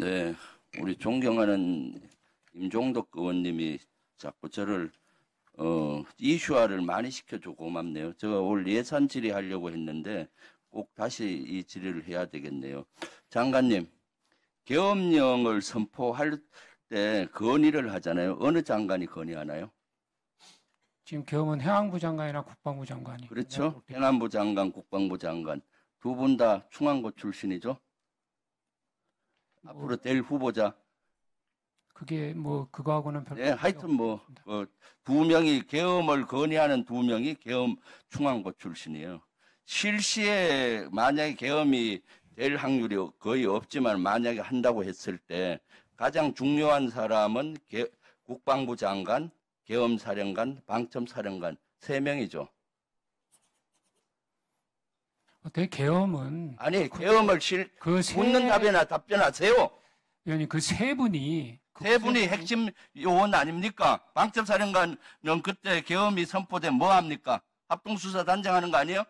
네, 우리 존경하는 임종덕 의원님이 자꾸 저를 어, 이슈화를 많이 시켜줘 고맙네요. 제가 오늘 예산 질의하려고 했는데 꼭 다시 이 질의를 해야 되겠네요. 장관님, 계엄령을 선포할 때 건의를 하잖아요. 어느 장관이 건의하나요? 지금 계엄은 해안부 장관이나 국방부 장관이. 그렇죠. 네, 해남부 장관, 국방부 장관 두 분 다 충안고 출신이죠. 앞으로 될 후보자. 그게 뭐 그거하고는 별. 예, 하여튼 뭐두 어, 명이 계엄을 건의하는 두 명이 계엄 충안고 출신이에요. 실시에 만약에 계엄이 될 확률이 거의 없지만 만약에 한다고 했을 때 가장 중요한 사람은 개, 국방부 장관, 계엄사령관, 방첨사령관 세 명이죠. 어떻게 아, 엄은 아니 계엄을 그 세, 묻는 답이나 답변하세요. 의원님 그세 분이 세 분이 그 핵심 요원 아닙니까? 방첩사령관은 그때 계엄이 선포된 뭐 합니까? 합동수사 단장하는 거 아니에요?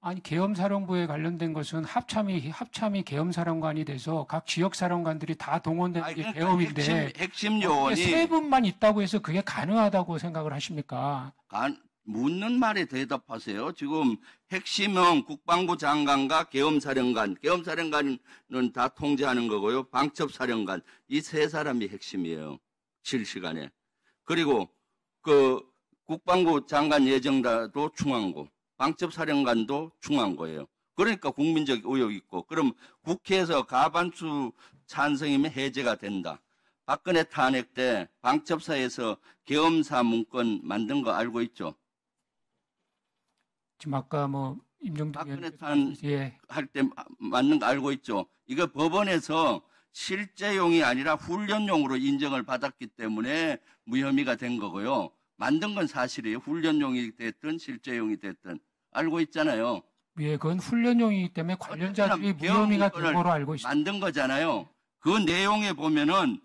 아니 계엄사령부에 관련된 것은 합참이 합참이 계엄사령관이 돼서 각 지역 사령관들이 다 동원된 아니, 게 그러니까 계엄인데 핵심, 핵심 요원이 세 분만 있다고 해서 그게 가능하다고 생각을 하십니까? 간, 묻는 말에 대답하세요. 지금 핵심은 국방부 장관과 계엄사령관, 계엄사령관은 다 통제하는 거고요. 방첩사령관, 이 세 사람이 핵심이에요. 실시간에. 그리고 그 국방부 장관 예정자도 중앙고, 방첩사령관도 중앙고예요. 그러니까 국민적 의혹 있고, 그럼 국회에서 가반수 찬성이면 해제가 된다. 박근혜 탄핵 때 방첩사에서 계엄사 문건 만든 거 알고 있죠? 지금 아까 뭐 임종동 박근 할때 맞는 거 알고 있죠. 이거 법원에서 실제용이 아니라 훈련용으로 인정을 받았기 때문에 무혐의가 된 거고요. 만든 건 사실이에요. 훈련용이 됐든 실제용이 됐든 알고 있잖아요. 예, 그건 훈련용이기 때문에 관련자들이 무혐의가 된 거로 알고 있습니 만든 거잖아요. 그 내용에 보면은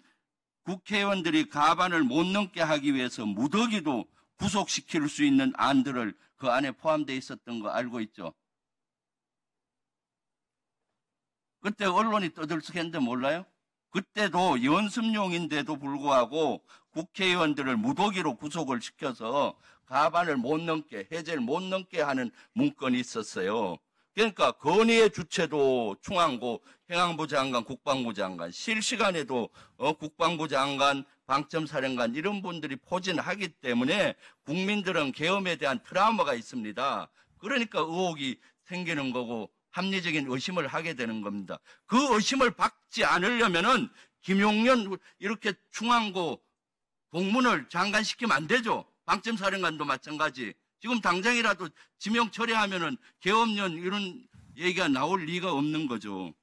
국회의원들이 가반을 못 넘게 하기 위해서 무더기도 구속시킬 수 있는 안들을 그 안에 포함되어 있었던 거 알고 있죠? 그때 언론이 떠들썩했는데 몰라요? 그때도 연습용인데도 불구하고 국회의원들을 무더기로 구속을 시켜서 가반을 못 넘게, 해제를 못 넘게 하는 문건이 있었어요. 그러니까 건의의 주체도 충안고 행안부 장관, 국방부 장관, 실시간에도 어, 국방부 장관, 방점 사령관 이런 분들이 포진하기 때문에 국민들은 계엄에 대한 트라우마가 있습니다. 그러니까 의혹이 생기는 거고 합리적인 의심을 하게 되는 겁니다. 그 의심을 받지 않으려면은 김용년 이렇게 중앙고 공문을 장관시키면 안 되죠. 방점 사령관도 마찬가지. 지금 당장이라도 지명 처리하면은 계엄년 이런 얘기가 나올 리가 없는 거죠.